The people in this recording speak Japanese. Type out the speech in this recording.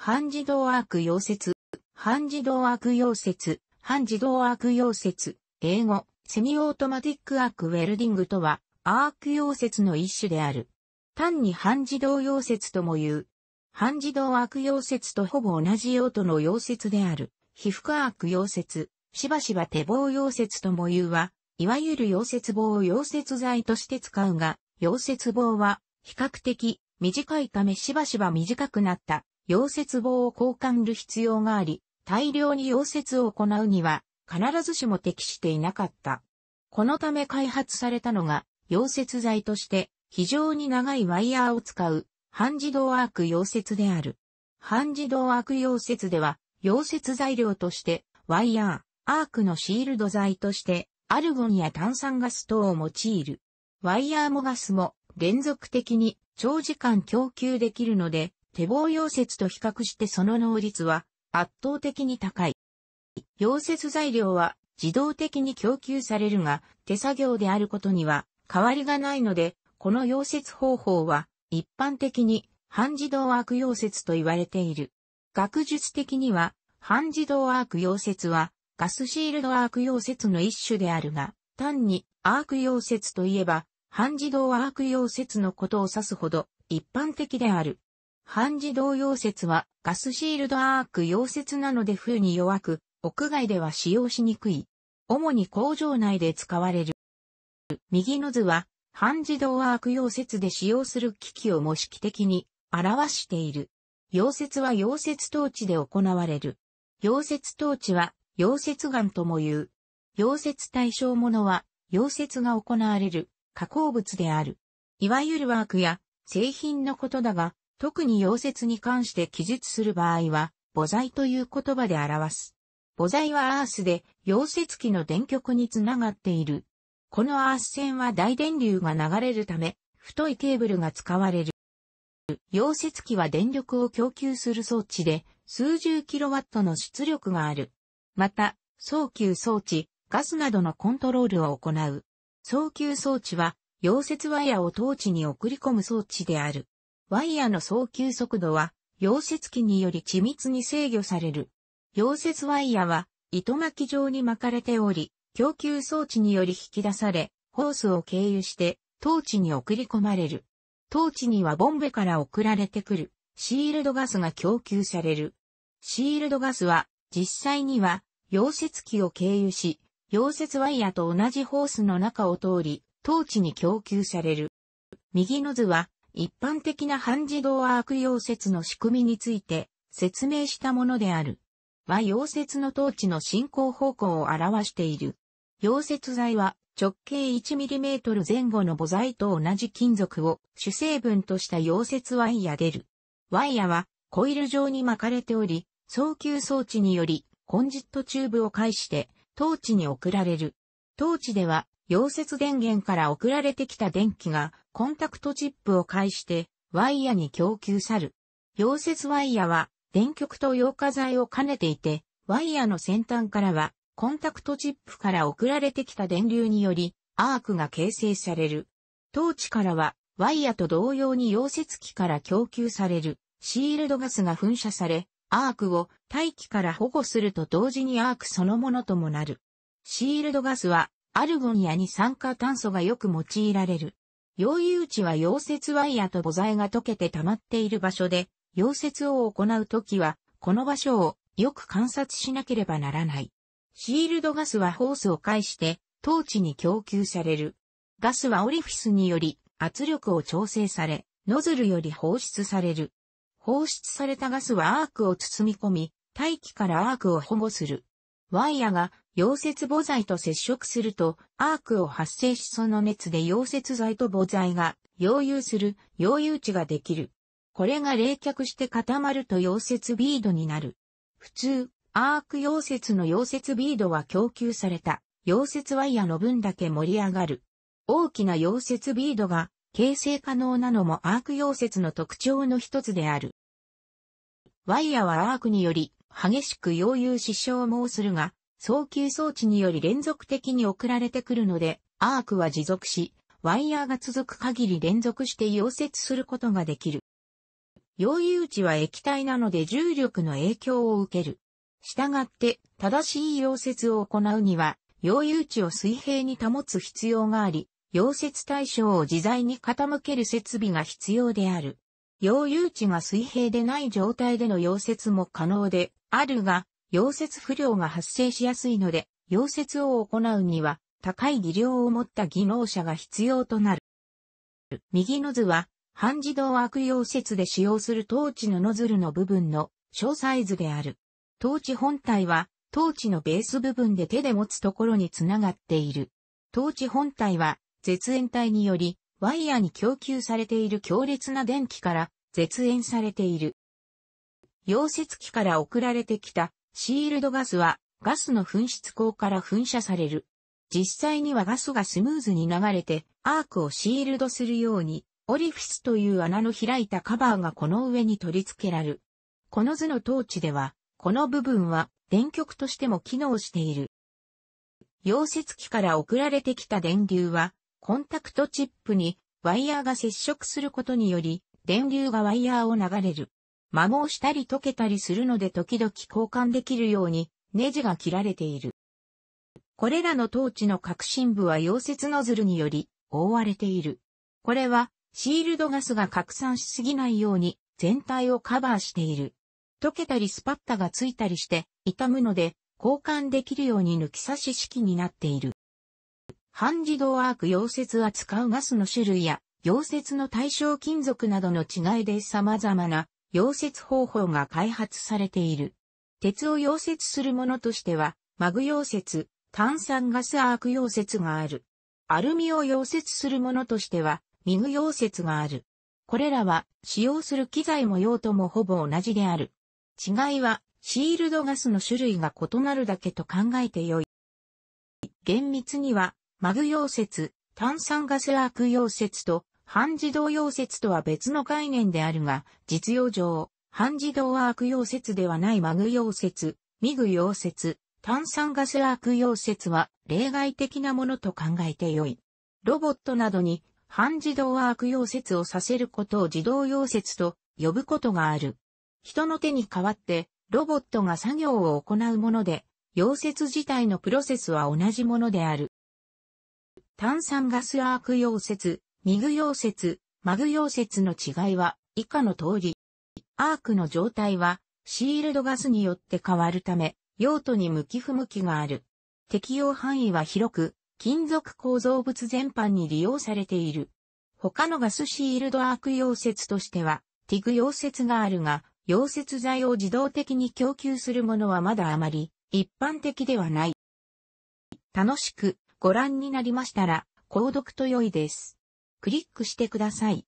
半自動アーク溶接、半自動アーク溶接、半自動アーク溶接、英語、セミオートマティックアークウェルディングとは、アーク溶接の一種である。単に半自動溶接とも言う。半自動アーク溶接とほぼ同じ用途の溶接である。皮膚アーク溶接、しばしば手棒溶接とも言うは、いわゆる溶接棒を溶接剤として使うが、溶接棒は比較的短いためしばしば短くなった溶接棒を交換る必要があり、大量に溶接を行うには、必ずしも適していなかった。このため開発されたのが、溶接剤として非常に長いワイヤーを使う半自動アーク溶接である。半自動アーク溶接では、溶接材料としてワイヤー、アークのシールド材としてアルゴンや炭酸ガス等を用いる。ワイヤーもガスも連続的に長時間供給できるので、手棒溶接と比較してその能率は圧倒的に高い。溶接材料は自動的に供給されるが手作業であることには変わりがないので、この溶接方法は一般的に半自動アーク溶接と言われている。学術的には半自動アーク溶接はガスシールドアーク溶接の一種であるが、単にアーク溶接といえば半自動アーク溶接のことを指すほど一般的である。半自動溶接はガスシールドアーク溶接なので風に弱く、屋外では使用しにくい。主に工場内で使われる。右の図は、半自動アーク溶接で使用する機器を模式的に表している。溶接は溶接装置で行われる。溶接装置は溶接岩とも言う。溶接対象ものは溶接が行われる加工物である。いわゆるワークや製品のことだが、特に溶接に関して記述する場合は、母材という言葉で表す。母材はアースで、溶接機の電極につながっている。このアース線は大電流が流れるため、太いケーブルが使われる。溶接機は電力を供給する装置で、数十キロワットの出力がある。また、送球装置、ガスなどのコントロールを行う。送球装置は、溶接ワイヤを当地に送り込む装置である。ワイヤの送球速度は、溶接機により緻密に制御される。溶接ワイヤは、糸巻き状に巻かれており、供給装置により引き出され、ホースを経由して、当地に送り込まれる。当地にはボンベから送られてくる、シールドガスが供給される。シールドガスは、実際には、溶接機を経由し、溶接ワイヤと同じホースの中を通り、当地に供給される。右の図は、一般的な半自動アーク溶接の仕組みについて説明したものである。は溶接の統治の進行方向を表している。溶接材は直径 1mm 前後の母材と同じ金属を主成分とした溶接ワイヤでる。ワイヤはコイル状に巻かれており、送球装置によりコンジットチューブを介して当地に送られる。当地では溶接電源から送られてきた電気がコンタクトチップを介してワイヤに供給さる。溶接ワイヤは電極と溶化剤を兼ねていて、ワイヤの先端からはコンタクトチップから送られてきた電流によりアークが形成される。トーチからはワイヤと同様に溶接機から供給されるシールドガスが噴射され、アークを大気から保護すると同時にアークそのものともなる。シールドガスはアルゴンや二酸化炭素がよく用いられる。溶融地は溶接ワイヤと母材が溶けて溜まっている場所で、溶接を行うときは、この場所をよく観察しなければならない。シールドガスはホースを介して、当地に供給される。ガスはオリフィスにより圧力を調整され、ノズルより放出される。放出されたガスはアークを包み込み、大気からアークを保護する。ワイヤが溶接母材と接触するとアークを発生しその熱で溶接材と母材が溶融する溶融値ができる。これが冷却して固まると溶接ビードになる。普通、アーク溶接の溶接ビードは供給された溶接ワイヤの分だけ盛り上がる。大きな溶接ビードが形成可能なのもアーク溶接の特徴の一つである。ワイヤはアークにより激しく溶融し消耗するが、送球装置により連続的に送られてくるので、アークは持続し、ワイヤーが続く限り連続して溶接することができる。溶融値は液体なので重力の影響を受ける。したがって、正しい溶接を行うには、溶融値を水平に保つ必要があり、溶接対象を自在に傾ける設備が必要である。溶融値が水平でない状態での溶接も可能で、あるが、溶接不良が発生しやすいので、溶接を行うには、高い技量を持った技能者が必要となる。右ノズは、半自動悪溶接で使用するトーチのノズルの部分の小サイズである。トーチ本体は、トーチのベース部分で手で持つところにつながっている。トーチ本体は、絶縁体により、ワイヤーに供給されている強烈な電気から絶縁されている。溶接機から送られてきたシールドガスはガスの噴出口から噴射される。実際にはガスがスムーズに流れてアークをシールドするようにオリフィスという穴の開いたカバーがこの上に取り付けられる。この図のトーチではこの部分は電極としても機能している。溶接機から送られてきた電流はコンタクトチップにワイヤーが接触することにより電流がワイヤーを流れる。摩耗したり溶けたりするので時々交換できるようにネジが切られている。これらのトーチの核心部は溶接ノズルにより覆われている。これはシールドガスが拡散しすぎないように全体をカバーしている。溶けたりスパッタがついたりして傷むので交換できるように抜き差し式になっている。半自動アーク溶接は使うガスの種類や溶接の対象金属などの違いで様々な溶接方法が開発されている。鉄を溶接するものとしては、マグ溶接、炭酸ガスアーク溶接がある。アルミを溶接するものとしては、ミグ溶接がある。これらは使用する機材も用途もほぼ同じである。違いは、シールドガスの種類が異なるだけと考えてよい。厳密には、マグ溶接、炭酸ガスアーク溶接と半自動溶接とは別の概念であるが、実用上、半自動アーク溶接ではないマグ溶接、ミグ溶接、炭酸ガスアーク溶接は例外的なものと考えてよい。ロボットなどに半自動アーク溶接をさせることを自動溶接と呼ぶことがある。人の手に代わってロボットが作業を行うもので、溶接自体のプロセスは同じものである。炭酸ガスアーク溶接、ミグ溶接、マグ溶接の違いは以下の通り。アークの状態はシールドガスによって変わるため、用途に向き不向きがある。適用範囲は広く、金属構造物全般に利用されている。他のガスシールドアーク溶接としては、ティグ溶接があるが、溶接剤を自動的に供給するものはまだあまり一般的ではない。楽しくご覧になりましたら、購読と良いです。クリックしてください。